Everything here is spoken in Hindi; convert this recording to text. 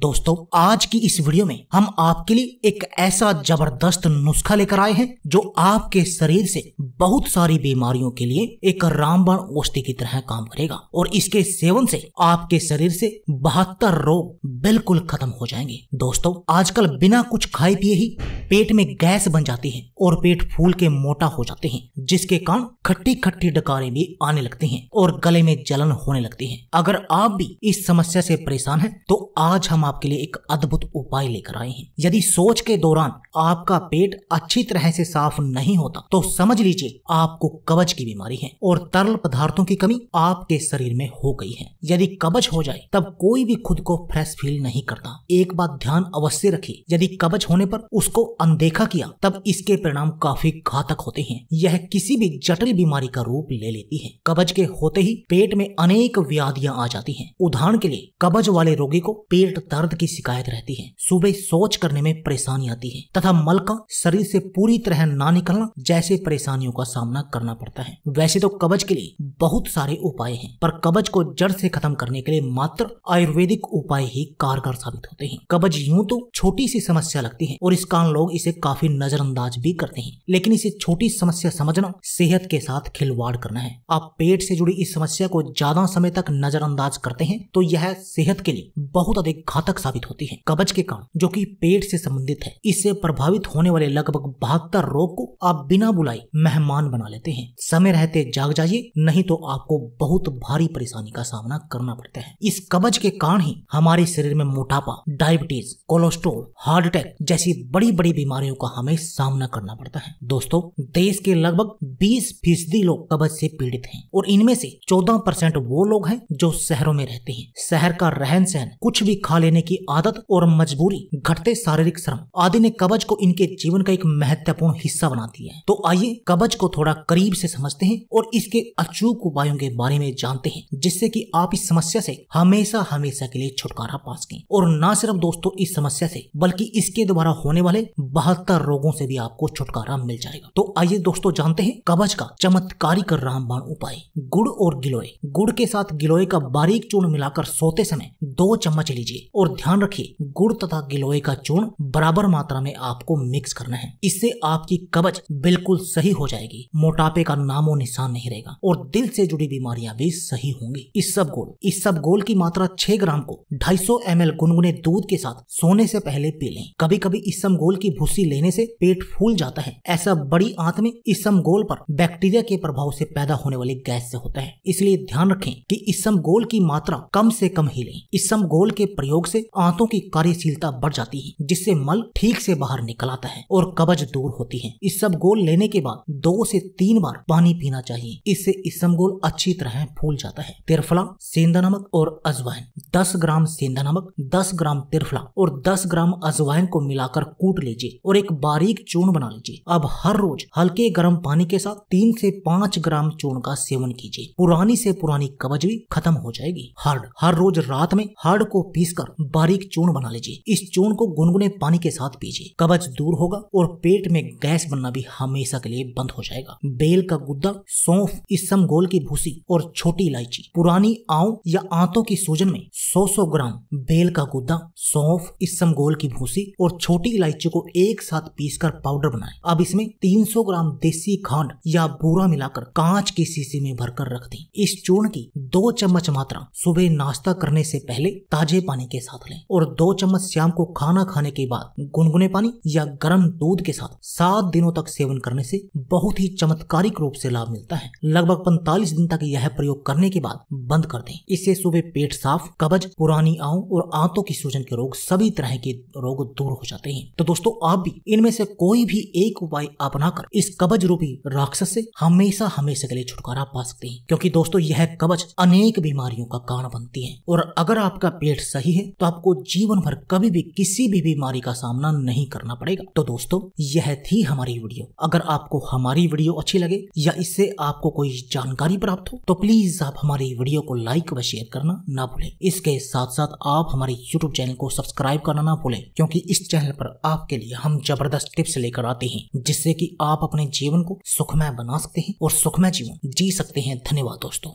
दोस्तों आज की इस वीडियो में हम आपके लिए एक ऐसा जबरदस्त नुस्खा लेकर आए हैं जो आपके शरीर से बहुत सारी बीमारियों के लिए एक रामबाण औषधि की तरह काम करेगा और इसके सेवन से आपके शरीर से बहत्तर रोग बिल्कुल खत्म हो जाएंगे दोस्तों आजकल बिना कुछ खाए पिए ही पेट में गैस बन जाती है और पेट फूल के मोटा हो जाते हैं जिसके कारण खट्टी खट्टी डकारे भी आने लगती हैं और गले में जलन होने लगती है अगर आप भी इस समस्या से परेशान हैं तो आज हम आपके लिए एक अद्भुत उपाय लेकर आए हैं यदि सोच के दौरान आपका पेट अच्छी तरह से साफ नहीं होता तो समझ लीजिए आपको कबज की बीमारी है और तरल पदार्थों की कमी आपके शरीर में हो गई है यदि कबज हो जाए तब कोई भी खुद को फ्रेश फील नहीं करता एक बात ध्यान अवश्य रखिए यदि कबज होने पर उसको अनदेखा किया तब इसके परिणाम काफी घातक होते हैं यह किसी भी जटिल बीमारी का रूप ले लेती है कब्ज के होते ही पेट में अनेक व्याधियां आ जाती हैं उदाहरण के लिए कब्ज वाले रोगी को पेट दर्द की शिकायत रहती है सुबह सोच करने में परेशानी आती है तथा मलका शरीर से पूरी तरह ना निकलना जैसे परेशानियों का सामना करना पड़ता है वैसे तो कब्ज के लिए बहुत सारे उपाय हैं पर कब्ज को जड़ से खत्म करने के लिए मात्र आयुर्वेदिक उपाय ही कारगर साबित होते हैं कब्ज यूं तो छोटी सी समस्या लगती है और इसका अनलोक लोग इसे काफी नजरअंदाज भी करते हैं लेकिन इसे छोटी समस्या समझना सेहत के साथ खिलवाड़ करना है आप पेट से जुड़ी इस समस्या को ज्यादा समय तक नजरअंदाज करते हैं तो यह सेहत के लिए बहुत अधिक घातक साबित होती है कब्ज के कारण जो की पेट से संबंधित है इससे प्रभावित होने वाले लगभग बहत्तर रोग को आप बिना बुलाए मेहमान बना लेते हैं समय रहते जाग जाइए नहीं तो आपको बहुत भारी परेशानी का सामना करना पड़ता है इस कब्ज के कारण ही हमारे शरीर में मोटापा डायबिटीज कोलेस्ट्रोल हार्ट अटैक जैसी बड़ी बड़ी कई बीमारियों का हमें सामना करना पड़ता है दोस्तों देश के लगभग बीस फीसदी लोग कब्ज से पीड़ित हैं और इनमें से 14 परसेंट वो लोग हैं जो शहरों में रहते हैं शहर का रहन सहन कुछ भी खा लेने की आदत और मजबूरी घटते शारीरिक श्रम आदि ने कब्ज को इनके जीवन का एक महत्वपूर्ण हिस्सा बना दिया है तो आइए कब्ज को थोड़ा करीब से समझते हैं और इसके अचूक उपायों के बारे में जानते हैं जिससे कि आप इस समस्या से हमेशा हमेशा के लिए छुटकारा पा सकें और न सिर्फ दोस्तों इस समस्या से बल्कि इसके द्वारा होने वाले बहत्तर रोगों से भी आपको छुटकारा मिल जाएगा तो आइए दोस्तों जानते हैं कबज का चमत्कारी कर रामबाण उपाय गुड़ और गिलोय गुड़ के साथ गिलोय का बारीक चूर्ण मिलाकर सोते समय दो चम्मच लीजिए और ध्यान रखिए गुड़ तथा गिलोय का चूर्ण बराबर मात्रा में आपको मिक्स करना है इससे आपकी कबज बिल्कुल सही हो जाएगी मोटापे का नामो निशान नहीं रहेगा और दिल से जुड़ी बीमारियां भी सही होंगी इस सब गोल इस सब गोल की मात्रा छह ग्राम को 250 सौ गुनगुने दूध के साथ सोने से पहले पी लें कभी कभी इस सब गोल की भूसी लेने से पेट फूल जाता है ऐसा बड़ी आंत में इसम गोल पर बैक्टीरिया के प्रभाव से पैदा होने वाली गैस से होता है इसलिए ध्यान रखें कि इसम गोल की मात्रा कम से कम ही लें इसम गोल के प्रयोग से आंतों की कार्यशीलता बढ़ जाती है जिससे मल ठीक से बाहर निकल आता है और कब्ज दूर होती है इसम गोल लेने के बाद दो से तीन बार पानी पीना चाहिए इससे इसम गोल अच्छी तरह फूल जाता है तिरफला सेंधा नमक और अजवाइन दस ग्राम सेंधा नमक दस ग्राम तिरफला और दस ग्राम अजवाइन को मिलाकर कूट लीजिए लीजिए और एक बारीक चूर्ण बना लीजिए अब हर रोज हल्के गर्म पानी के साथ तीन से पाँच ग्राम चूर्ण का सेवन कीजिए पुरानी से पुरानी कब्ज भी खत्म हो जाएगी हर्ड हर रोज रात में हर्ड को कर बारीक चूर्ण बना लीजिए इस चूर्ण को गुनगुने पानी के साथ पीजिए कब्ज दूर होगा और पेट में गैस बनना भी हमेशा के लिए बंद हो जाएगा बेल का गुद्दा सौंफ इसम गोल की भूसी और छोटी इलायची पुरानी आव या आंतों की सूजन में 100 सौ ग्राम बेल का गुद्दा सौंफ इसम गोल की भूसी और छोटी इलायची को एक साथ पीस कर पाउडर बनाए अब इसमें 300 ग्राम देसी खांड या बूरा मिलाकर कांच के शीशे में भरकर रख दें इस चूर्ण की दो चम्मच मात्रा सुबह नाश्ता करने से पहले ताजे पानी के साथ लें और दो चम्मच शाम को खाना खाने के बाद गुनगुने पानी या गर्म दूध के साथ सात दिनों तक सेवन करने से बहुत ही चमत्कारिक रूप से लाभ मिलता है लगभग पैंतालीस दिन तक यह प्रयोग करने के बाद बंद कर दें इससे सुबह पेट साफ कब्ज पुरानी आओ और आंतों की सूजन के रोग सभी तरह के रोग दूर हो जाते हैं तो दोस्तों आप भी इनमें से कोई भी एक उपाय अपनाकर इस कबज रूपी राक्षस से हमेशा हमेशा के लिए छुटकारा पा सकते हैं क्योंकि दोस्तों यह कबज अनेक बीमारियों का कारण बनती है और अगर आपका पेट सही है तो आपको जीवन भर कभी भी किसी भी बीमारी का सामना नहीं करना पड़ेगा तो दोस्तों यह थी हमारी वीडियो अगर आपको हमारी वीडियो अच्छी लगे या इससे आपको कोई जानकारी प्राप्त हो तो प्लीज आप हमारी वीडियो को लाइक व शेयर करना ना भूले इसके साथ साथ आप हमारे यूट्यूब चैनल को सब्सक्राइब करना ना भूले क्योंकि इस चैनल पर आपके लिए हम जबरदस्त टिप्स लेकर आते हैं जिससे कि आप अपने जीवन को सुखमय बना सकते हैं और सुखमय जीवन जी सकते हैं धन्यवाद दोस्तों